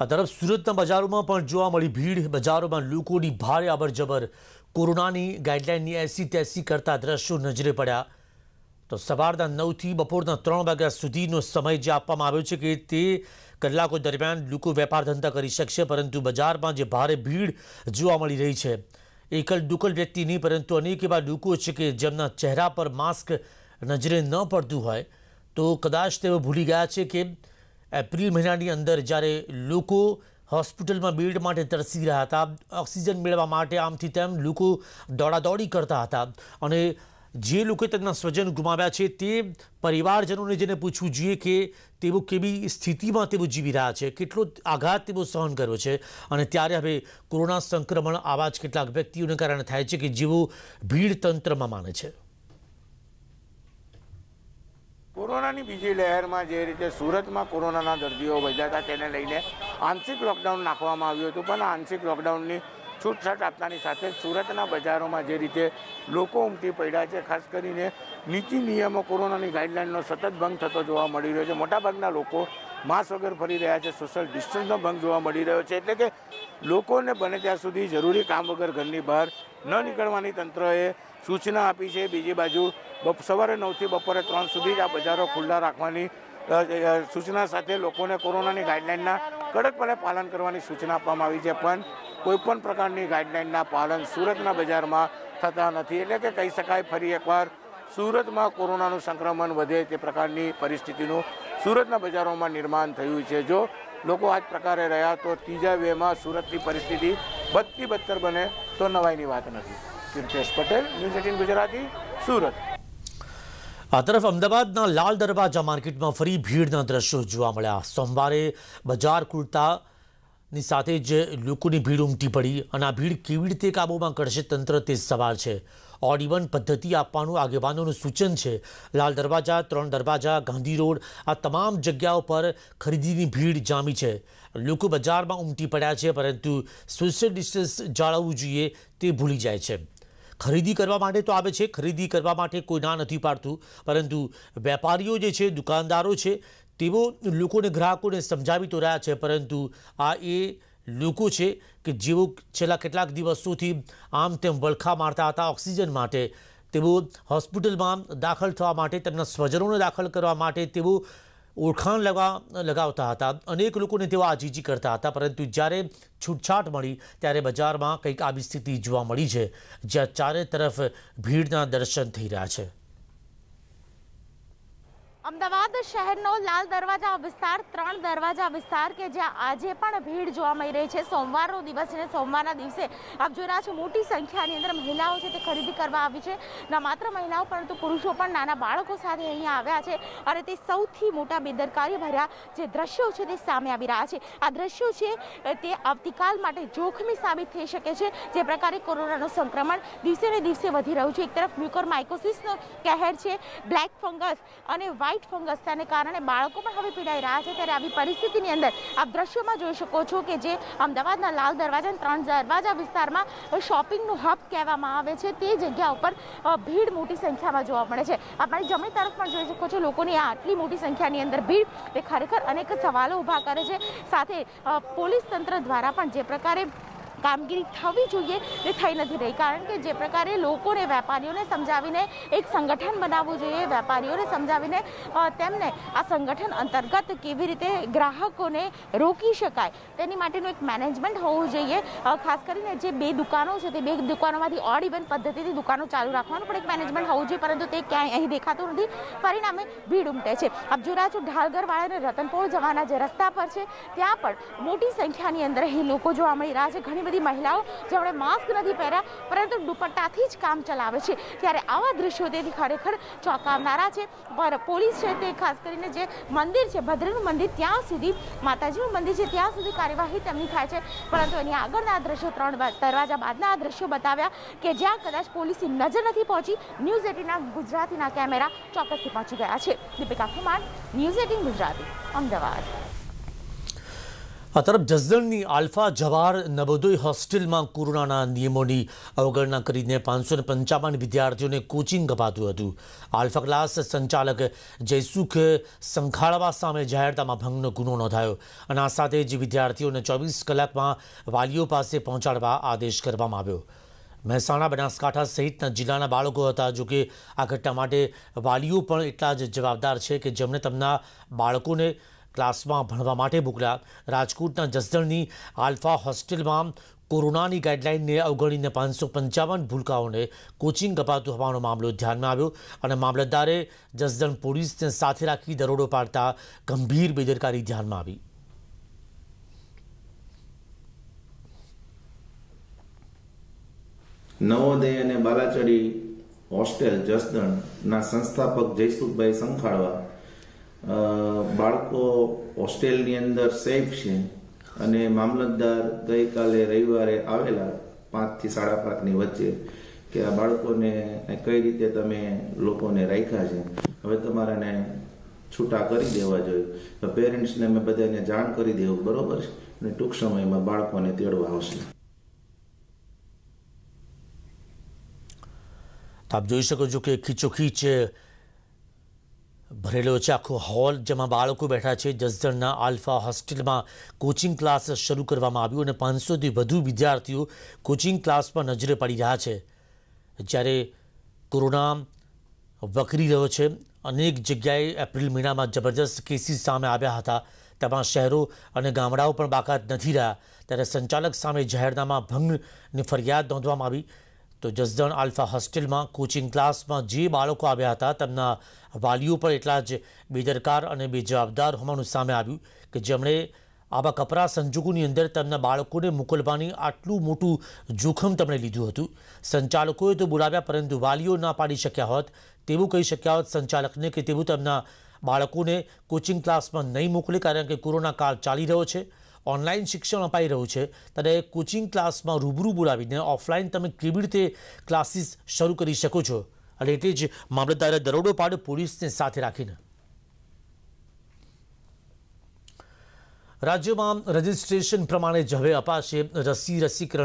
આ તરફ સુરતના બજારોમાં પણ જોવા મળી ભીડ બજારોમાં લોકોની ભારે અબરજબર કોરોનાની ગાઈડલાઇનની એસી તેસી કરતા દ્રશ્યો નજરે પડ્યા તો સવારના નવથી બપોરના ત્રણ વાગ્યા સુધીનો સમય જે આપવામાં આવ્યો છે કે તે કલાકો દરમિયાન લોકો વેપાર ધંધા કરી શકશે પરંતુ બજારમાં જે ભારે ભીડ જોવા મળી રહી છે એકલ દુકલ વ્યક્તિ નહીં પરંતુ અનેક એવા લોકો છે કે જેમના ચહેરા પર માસ્ક નજરે ન પડતું હોય તો કદાચ તેઓ ભૂલી ગયા છે કે એપ્રિલ મહિનાની અંદર જ્યારે લોકો હોસ્પિટલમાં બેડ માટે તરસી રહ્યા હતા ઓક્સિજન મેળવવા માટે આમથી તેમ લોકો દોડાદોડી કરતા હતા અને જે લોકોએ તેમના સ્વજન ગુમાવ્યા છે તે પરિવારજનોને જેને પૂછવું જોઈએ કે તેઓ કેવી સ્થિતિમાં તેઓ જીવી રહ્યા છે કેટલો આઘાત તેઓ સહન કર્યો છે અને ત્યારે હવે કોરોના સંક્રમણ આવા જ કેટલાક વ્યક્તિઓને કારણે થાય છે કે જેઓ ભીડ તંત્રમાં માને છે કોરોનાની બીજી લહેરમાં જે રીતે સુરતમાં કોરોનાના દર્દીઓ વધ્યા તેને લઈને આંશિક લોકડાઉન નાખવામાં આવ્યું હતું પણ આંશિક લોકડાઉનની છૂટછાટ આપતાની સાથે સુરતના બજારોમાં જે રીતે લોકો ઉમટી પડ્યા છે ખાસ કરીને નીતિ નિયમો કોરોનાની ગાઈડલાઇનનો સતત ભંગ થતો જોવા મળી રહ્યો છે મોટાભાગના લોકો માસ્ક વગર ફરી રહ્યા છે સોશિયલ ડિસ્ટન્સનો ભંગ જોવા મળી રહ્યો છે એટલે કે લોકોને બને ત્યાં સુધી જરૂરી કામ વગર ઘરની બહાર ન નીકળવાની તંત્રએ સૂચના આપી છે બીજી બાજુ સવારે નવથી બપોરે ત્રણ સુધી જ આ બજારો ખુલ્લા રાખવાની સૂચના સાથે લોકોને કોરોનાની ગાઈડલાઇનના કડકપણે પાલન કરવાની સૂચના આપવામાં આવી છે પણ કોઈપણ પ્રકારની ગાઈડલાઇનના પાલન સુરતના બજારમાં થતા નથી એટલે કે કહી શકાય ફરી એકવાર સુરતમાં કોરોનાનું સંક્રમણ વધે તે પ્રકારની પરિસ્થિતિનું સુરતના બજારોમાં નિર્માણ થયું છે જો લોકો આ જ પ્રકારે રહ્યા તો ત્રીજા વેમાં સુરતની પરિસ્થિતિ બદતી બદતર બને તો નવાઈની વાત નથી તીર્થેશ પટેલ ન્યૂઝ એટીન ગુજરાતી સુરત આ તરફ અમદાવાદના લાલ દરવાજા માર્કેટમાં ફરી ભીડના દ્રશ્યો જોવા મળ્યા સોમવારે બજાર ખૂલતા ની સાથે જ લોકોની ભીડ ઉમટી પડી અને આ ભીડ કેવી રીતે કાબૂમાં કરશે તંત્ર તે સવાલ છે ઓડ ઇવન પદ્ધતિ આપવાનું આગેવાનોનું સૂચન છે લાલ દરવાજા ત્રણ દરવાજા ગાંધી રોડ આ તમામ જગ્યાઓ પર ખરીદીની ભીડ જામી છે લોકો બજારમાં ઉમટી પડ્યા છે પરંતુ સોશિયલ ડિસ્ટન્સ જાળવવું જોઈએ તે ભૂલી જાય છે ખરીદી કરવા માટે તો આવે છે ખરીદી કરવા માટે કોઈ ના નથી પાડતું પરંતુ વેપારીઓ જે છે દુકાનદારો છે તેઓ લોકોને ગ્રાહકોને સમજાવી તો રહ્યા છે પરંતુ આ એ લોકો છે કે જેઓ છેલ્લા કેટલાક દિવસોથી આમ તેમ વળખા મારતા હતા ઓક્સિજન માટે તેઓ હોસ્પિટલમાં દાખલ થવા માટે તેમના સ્વજનોને દાખલ કરવા માટે તેઓ ઓળખાણ લગા લગાવતા હતા અનેક લોકોને તેઓ આજીજી કરતા હતા પરંતુ જ્યારે છૂટછાટ મળી ત્યારે બજારમાં કંઈક આવી સ્થિતિ જોવા મળી છે જ્યાં ચારે તરફ ભીડના દર્શન થઈ રહ્યા છે અમદાવાદ શહેરનો લાલ દરવાજા વિસ્તાર ત્રણ દરવાજા વિસ્તાર કે જ્યાં આજે પણ ભીડ જોવા મળી રહી છે સોમવારનો દિવસ છે સોમવારના દિવસે આપ જોઈ રહ્યા છો મોટી સંખ્યાની અંદર મહિલાઓ છે તે ખરીદી કરવા આવી છે ના માત્ર મહિલાઓ પરંતુ પુરુષો પણ નાના બાળકો સાથે અહીંયા આવ્યા છે અને તે સૌથી મોટા બેદરકારી ભર્યા જે દ્રશ્યો છે તે સામે આવી રહ્યા છે આ દ્રશ્યો છે તે આવતીકાલ માટે જોખમી સાબિત થઈ શકે છે જે પ્રકારે કોરોનાનું સંક્રમણ દિવસે ને દિવસે વધી રહ્યું છે એક તરફ મ્યુકોરમાઇકોસિસનો કહેર છે બ્લેક ફંગસ અને વ્હાઇટ ફંગસના કારણે બાળકો પર હવે પીડાઈ રહ્યો છે ત્યારે આ પરિસ્થિતિની અંદર આપ દ્રશ્યમાં જોઈ શકો છો કે જે અમદાવાદના લાલ દરવાજાના 3000વાજા વિસ્તારમાં એક શોપિંગ નો હબ કેવામાં આવે છે તે જગ્યા ઉપર ભીડ મોટી સંખ્યામાં જોવા મળે છે આપની જમીન તરફ પણ જોઈ શકો છો લોકોની આ આટલી મોટી સંખ્યાની અંદર ભીડ તે ખરેખર અનેક સવાલો ઊભા કરે છે સાથે પોલીસ તંત્ર દ્વારા પણ જે प्रकारे कामगिरी થવી જોઈએ ને થઈ નથી રહી કારણ કે જે प्रकारे લોકો ને વેપારીઓ ને સમજાવીને એક સંગઠન બનાવવું જોઈએ વેપારીઓ ને સમજાવીને અને તેમણે આ સંગઠન અંતર્ગત કેવી રીતે ગ્રાહકો ને રોકી શકાય તેની માટેનું એક મેનેજમેન્ટ હોવું જોઈએ અને ખાસ કરીને જે બે દુકાનો છે તે બે દુકાનોમાંથી ઓડ ઈવન પદ્ધતિથી દુકાનો ચાલુ રાખવાનું પડે એક મેનેજમેન્ટ હોવું જોઈએ પરંતુ તે ક્યાંય એહી દેખાતું નથી પરિણામે ભીડ ઉમટે છે અબ જુરાચુ ઢાલગરવાળા ને રતનપોળ જવાના જે રસ્તા પર છે ત્યાં પર મોટી સંખ્યાની અંદર એ લોકો જો આમે રાજ ઘણી બધી મહિલાઓ જેમણે માસ્ક નથી પહેર્યા પરંતુ દુપટ્ટાથી જ કામ ચલાવે છે ત્યારે આવા દ્રશ્યો તેથી ખરેખર ચોંકાવનારા છે પર પોલીસ છે તે ખાસ કરીને જે મંદિર છે ભદ્રનું મંદિર ત્યાં સુધી માતાજીનું મંદિર છે ત્યાં સુધી કાર્યવાહી તેમની થાય છે પરંતુ એની આગળના દ્રશ્યો ત્રણ દરવાજા બાદના આ દ્રશ્યો બતાવ્યા કે જ્યાં કદાચ પોલીસની નજર નથી પહોંચી ન્યૂઝ એટીના ગુજરાતીના કેમેરા ચોક્કસથી પહોંચી ગયા છે દીપિકા કુમાર ન્યૂઝ એટીન ગુજરાતી અમદાવાદ આ તરફ જસદણની આલ્ફા જવાહર નવોદય હોસ્ટેલમાં કોરોનાના નિયમોની અવગણના કરીને પાંચસો ને પંચાવન વિદ્યાર્થીઓને કોચિંગ અપાતું હતું આલ્ફા ક્લાસ સંચાલક જયસુખ સંખાળવા સામે જાહેરતામાં ભંગનો ગુનો નોંધાયો અને આ સાથે જ વિદ્યાર્થીઓને ચોવીસ કલાકમાં વાલીઓ પાસે પહોંચાડવા આદેશ કરવામાં આવ્યો મહેસાણા બનાસકાંઠા સહિતના જિલ્લાના બાળકો હતા જોકે આ ઘટના માટે વાલીઓ પણ એટલા જ જવાબદાર છે કે જેમણે તેમના બાળકોને ક્લાસમાં ભણવા માટે મોકલ્યા રાજકોટના જસદણની આલ્ફા હોસ્ટેલમાં કોરોનાની ગાઈડલાઇનને અવગણીને પાંચસો પંચાવન ભૂલકાઓને કોચિંગ અપાતું હોવાનો મામલો ધ્યાનમાં આવ્યો અને મામલતદારે જસદણ પોલીસને સાથે રાખી દરોડો પાડતા ગંભીર બેદરકારી ધ્યાનમાં આવી નવોદય અને બાલાચડી હોસ્ટેલ જસદણના સંસ્થાપક જયસુખભાઈ સંખાળવા બાળકો હોસ્ટેલની અંદર સેફ છે અને મામલતદાર ગઈકાલે રવિવારે આવેલા પાંચથી સાડા પાંચની વચ્ચે કે આ બાળકોને કઈ રીતે તમે લોકોને રાખ્યા છે હવે તમારાને છૂટા કરી દેવા જોઈએ તો પેરેન્ટ્સને અમે બધાને જાણ કરી દેવું બરોબર છે અને ટૂંક સમયમાં બાળકોને તેડવા આવશે આપ જોઈ શકો છો કે ખીચોખીચ ભરેલો છે આખો હોલ જેમાં બાળકો બેઠા છે જસદણના આલ્ફા હોસ્ટેલમાં કોચિંગ ક્લાસ શરૂ કરવામાં આવ્યો અને પાંચસોથી વધુ વિદ્યાર્થીઓ કોચિંગ ક્લાસ પર નજરે પડી રહ્યા છે જ્યારે કોરોના વકરી રહ્યો છે અનેક જગ્યાએ એપ્રિલ મહિનામાં જબરજસ્ત કેસીસ સામે આવ્યા હતા તેમાં શહેરો અને ગામડાઓ પણ બાકાત નથી રહ્યા ત્યારે સંચાલક સામે જાહેરનામા ભંગની ફરિયાદ નોંધવામાં આવી તો જસદણ આલ્ફા હોસ્ટેલમાં કોચિંગ ક્લાસમાં જે બાળકો આવ્યા હતા તેમના વાલીઓ પર એટલા જ બેદરકાર અને બેજવાબદાર હોવાનું સામે આવ્યું કે જેમણે આવા કપરા સંજોગોની અંદર તેમના બાળકોને મોકલવાની આટલું મોટું જોખમ તેમણે લીધું હતું સંચાલકોએ તો બોલાવ્યા પરંતુ વાલીઓ ના પાડી શક્યા હોત તેવું કહી શક્યા હોત સંચાલકને કે તેવું તેમના બાળકોને કોચિંગ ક્લાસમાં નહીં મોકલે કારણ કે કોરોના કાળ ચાલી રહ્યો છે ઓનલાઈન શિક્ષણ અપાઈ રહ્યું છે ત્યારે કોચિંગ ક્લાસમાં રૂબરૂ બોલાવીને ઓફલાઈન તમે કેવી રીતે ક્લાસીસ શરૂ કરી શકો છો અને એટલે જ મામલતદારે દરોડો પાડ પોલીસને સાથે રાખીને રાજ્યમાં રજીસ્ટ્રેશન પ્રમાણે જ હવે અપાશે રસી રસીકરણ